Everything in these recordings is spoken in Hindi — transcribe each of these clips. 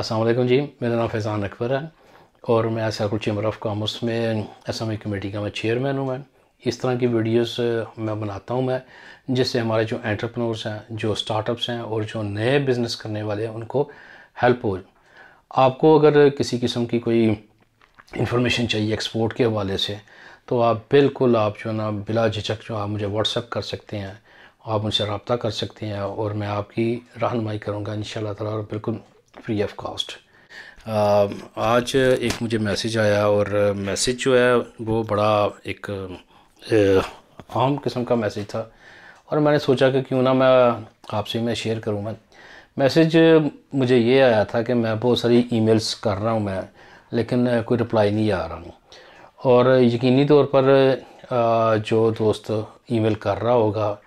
असलम जी मेरा नाम फैज़ान अकबर है और मैं सर्कुल चैम्बर ऑफ कॉमर्स में असम्बली कमेटी का मैं चेयरमैन हूँ मैं इस तरह की वीडियोस मैं बनाता हूँ मैं जिससे हमारे जो एंटरप्रेन्योर्स हैं जो स्टार्टअप्स हैं और जो नए बिज़नेस करने वाले हैं उनको हेल्प हो आपको अगर किसी किस्म की कोई इन्फॉर्मेशन चाहिए एक्सपोर्ट के हवाले से तो आप बिल्कुल आप जो ना बिला झिझक जो आप मुझे व्हाट्सअप कर सकते हैं आप मुझसे रबता कर सकते हैं और मैं आपकी रहनमाई करूँगा इन शाला और बिल्कुल फ्री ऑफ कॉस्ट आज एक मुझे मैसेज आया और मैसेज जो है वो बड़ा एक आम किस्म का मैसेज था और मैंने सोचा कि क्यों ना मैं आपसे मैं शेयर करूँ मैं मैसेज मुझे ये आया था कि मैं बहुत सारी ईमेल्स कर रहा हूँ मैं लेकिन कोई रिप्लाई नहीं आ रहा हूँ और यकीनी तौर पर जो दोस्त ईमेल कर रहा होगा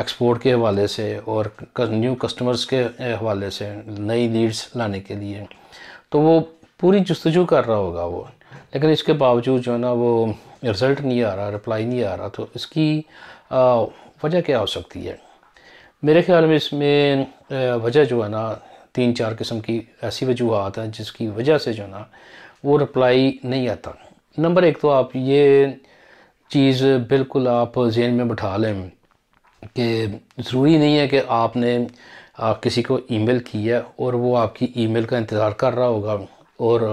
एक्सपोर्ट के हवाले से और न्यू कस्टमर्स के हवाले से नई लीड्स लाने के लिए तो वो पूरी जस्तजू कर रहा होगा वो लेकिन इसके बावजूद जो है ना वो रिज़ल्ट नहीं आ रहा रिप्लाई नहीं आ रहा तो इसकी वजह क्या हो सकती है मेरे ख्याल में इसमें वजह जो है ना तीन चार किस्म की ऐसी वजूहत हैं जिसकी वजह से जो है ना वो रिप्लाई नहीं आता नंबर एक तो आप ये चीज़ बिल्कुल आप जेन में बैठा लें कि ज़रूरी नहीं है कि आपने किसी को ईमेल किया और वो आपकी ईमेल का इंतज़ार कर रहा होगा और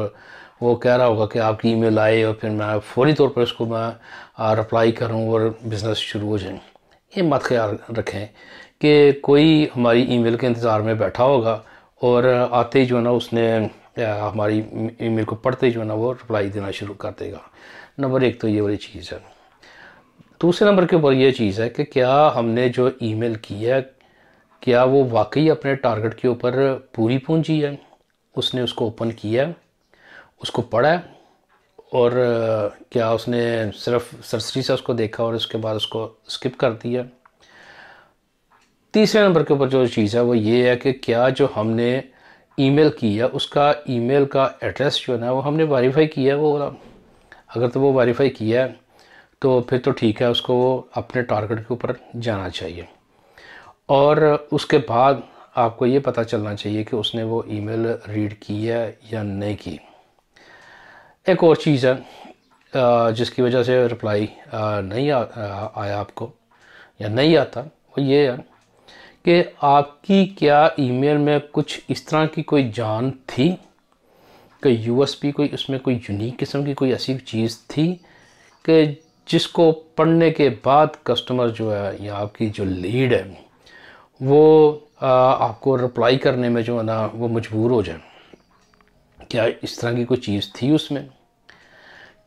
वो कह रहा होगा कि आपकी ईमेल आए और फिर मैं फौरी तौर पर उसको मैं रिप्लाई करूँ और बिज़नेस शुरू हो जाए ये मत ख्याल रखें कि कोई हमारी ईमेल के इंतज़ार में बैठा होगा और आते ही जो है ना उसने हमारी ईमेल को पढ़ते ही जो है ना वो रिप्लाई देना शुरू कर देगा नंबर एक तो ये वाली चीज़ है दूसरे नंबर के ऊपर ये चीज़ है कि क्या हमने जो ईमेल की है क्या वो वाकई अपने टारगेट के ऊपर पूरी पूंजी है उसने उसको ओपन किया है उसको पढ़ा है और क्या उसने सिर्फ सरसरी से उसको देखा और उसके बाद उसको स्किप कर दिया तीसरे नंबर के ऊपर जो चीज़ है वो ये है कि क्या जो हमने ईमेल की है उसका ईमेल का एड्रेस जो है ना वो हमने वेरीफाई किया है वो अगर तो वो वेरीफाई किया है तो फिर तो ठीक है उसको वो अपने टारगेट के ऊपर जाना चाहिए और उसके बाद आपको ये पता चलना चाहिए कि उसने वो ईमेल रीड की है या नहीं की एक और चीज़ है जिसकी वजह से रिप्लाई नहीं आ, आया आपको या नहीं आता वो ये है कि आपकी क्या ईमेल में कुछ इस तरह की कोई जान थी कि यूएसपी कोई उसमें कोई यूनिक किस्म की कोई ऐसी चीज़ थी कि जिसको पढ़ने के बाद कस्टमर जो है या आपकी जो लीड है वो आपको रिप्लाई करने में जो है ना वो मजबूर हो जाए क्या इस तरह की कोई चीज़ थी उसमें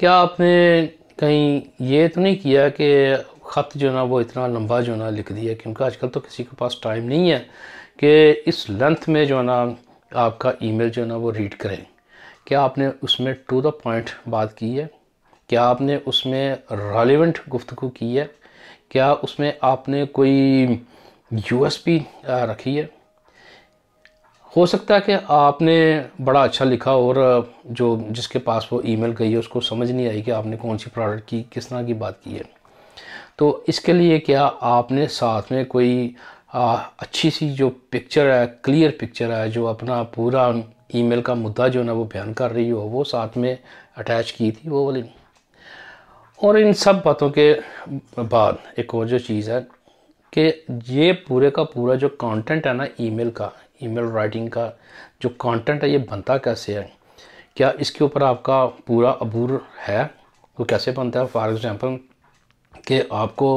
क्या आपने कहीं ये तो नहीं किया कि ख़त जो ना वो इतना लंबा जो ना लिख दिया क्योंकि आजकल तो किसी के पास टाइम नहीं है कि इस लेंथ में जो है ना आपका ईमेल जो है ना वो रीड करें क्या आपने उसमें टू द पॉइंट बात की है क्या आपने उसमें रेलिवेंट गुफ्तु की है क्या उसमें आपने कोई यूएसपी रखी है हो सकता है कि आपने बड़ा अच्छा लिखा और जो जिसके पास वो ईमेल गई है उसको समझ नहीं आई कि आपने कौन सी प्रोडक्ट की किस तरह की बात की है तो इसके लिए क्या आपने साथ में कोई आ, अच्छी सी जो पिक्चर है क्लियर पिक्चर है जो अपना पूरा ईमेल का मुद्दा जो है ना वो बयान कर रही हो वो साथ में अटैच की थी वो वाली और इन सब बातों के बाद एक और जो चीज़ है कि ये पूरे का पूरा जो कंटेंट है ना ईमेल का ईमेल राइटिंग का जो कंटेंट है ये बनता कैसे है क्या इसके ऊपर आपका पूरा अबूर है वो कैसे बनता है फॉर एग्ज़ाम्पल कि आपको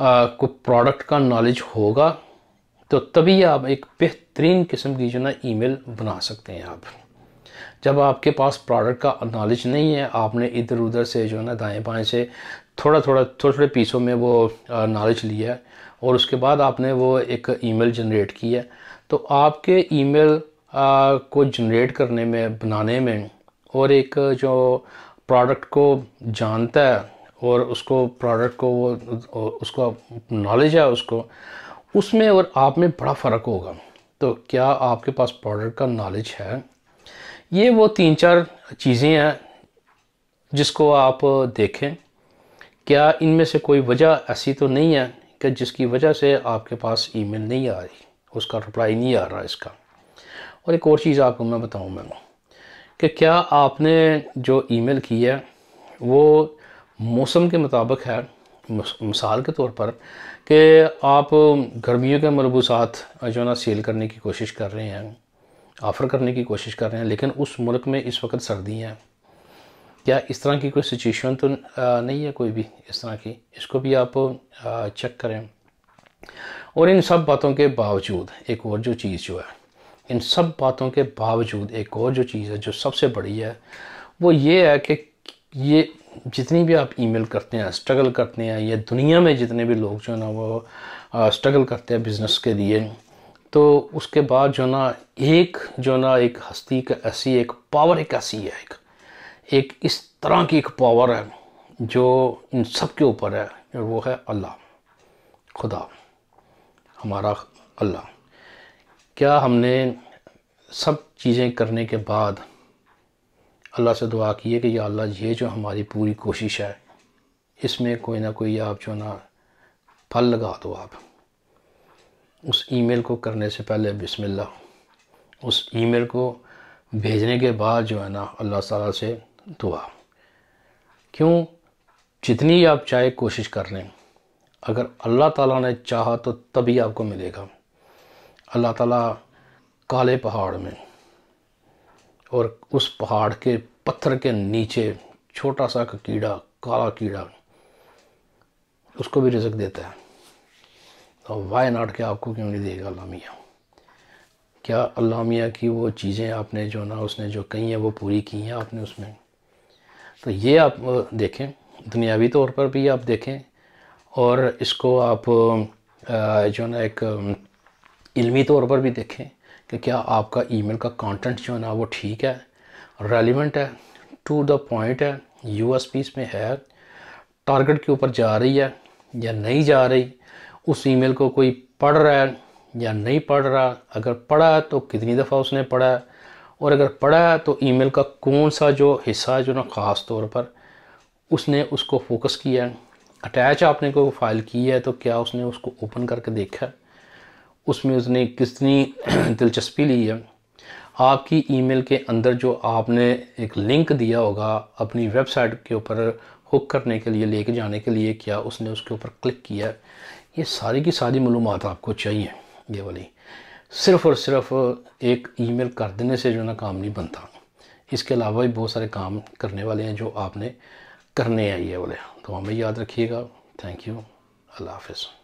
कोई प्रोडक्ट का नॉलेज होगा तो तभी आप एक बेहतरीन किस्म की जो ना ईमेल बना सकते हैं आप जब आपके पास प्रोडक्ट का नॉलेज नहीं है आपने इधर उधर से जो है ना दाएँ बाएँ से थोड़ा थोड़ा थोड़े थोड़े पीसों में वो नॉलेज लिया है और उसके बाद आपने वो एक ईमेल जनरेट की है तो आपके ईमेल को जनरेट करने में बनाने में और एक जो प्रोडक्ट को जानता है और उसको प्रोडक्ट को वो उसका नॉलेज है उसको उसमें और आप में बड़ा फ़र्क होगा तो क्या आपके पास प्रोडक्ट का नॉलेज है ये वो तीन चार चीज़ें हैं जिसको आप देखें क्या इनमें से कोई वजह ऐसी तो नहीं है कि जिसकी वजह से आपके पास ईमेल नहीं आ रही उसका रिप्लाई नहीं आ रहा इसका और एक और चीज़ आपको मैं बताऊँ मैं कि क्या आपने जो ईमेल की है वो मौसम के मुताबिक है मिसाल के तौर पर कि आप गर्मियों के मलबूसात जो ना सेल करने की कोशिश कर रहे हैं ऑफ़र करने की कोशिश कर रहे हैं लेकिन उस मुल्क में इस वक्त सर्दी है क्या इस तरह की कोई सिचुएशन तो नहीं है कोई भी इस तरह की इसको भी आप चेक करें और इन सब बातों के बावजूद एक और जो चीज़ जो है इन सब बातों के बावजूद एक और जो चीज़ है जो सबसे बड़ी है वो ये है कि ये जितनी भी आप ईमेल करते हैं स्ट्रगल करते हैं या दुनिया में जितने भी लोग जो है ना वो स्ट्रगल करते हैं बिज़नेस के लिए तो उसके बाद जो ना एक जो ना एक हस्ती का ऐसी एक पावर एक ऐसी है एक एक इस तरह की एक पावर है जो इन सब के ऊपर है और वो है अल्लाह खुदा हमारा अल्लाह क्या हमने सब चीज़ें करने के बाद अल्लाह से दुआ की है कि या अल्लाह ये जो हमारी पूरी कोशिश है इसमें कोई ना कोई आप जो ना फल लगा दो आप उस ईमेल को करने से पहले बिस्मिल्लाह उस ईमेल को भेजने के बाद जो है ना अल्लाह ताला से दुआ क्यों जितनी आप चाहे कोशिश कर लें अगर अल्लाह ताला ने चाहा तो तभी आपको मिलेगा अल्लाह ताला काले पहाड़ में और उस पहाड़ के पत्थर के नीचे छोटा सा कीड़ा काला कीड़ा उसको भी रिजक देता है और तो वाई नाट के आपको क्यों नहीं देगा अलामिया मियाँ क्या अलामिया मियाँ की वो चीज़ें आपने जो ना उसने जो कही हैं वो पूरी की हैं आपने उसमें तो ये आप देखें दुनियावी तौर पर भी आप देखें और इसको आप जो ना एक इल्मी तौर पर भी देखें कि क्या आपका ईमेल का कंटेंट जो है ना वो ठीक है रेलिवेंट है टू द पॉइंट है यू एस में है टारगेट के ऊपर जा रही है या नहीं जा रही उस ईमेल को कोई पढ़ रहा है या नहीं पढ़ रहा अगर पढ़ा तो कितनी दफ़ा उसने पढ़ा और अगर पढ़ा तो ईमेल का कौन सा जो हिस्सा है जो ना ख़ास तौर पर उसने उसको फोकस किया है अटैच आपने कोई फाइल की है तो क्या उसने उसको ओपन करके देखा है उसमें उसने कितनी दिलचस्पी ली है आपकी ईमेल के अंदर जो आपने एक लिंक दिया होगा अपनी वेबसाइट के ऊपर हुक करने के लिए लेके जाने के लिए क्या उसने उसके ऊपर क्लिक किया ये सारी की सारी मलूम आपको चाहिए ये वाली सिर्फ़ और सिर्फ एक ईमेल कर देने से जो ना काम नहीं बनता इसके अलावा भी बहुत सारे काम करने वाले हैं जो आपने करने हैं ये वाले तो हमें याद रखिएगा थैंक यू अल्लाह हाफिज़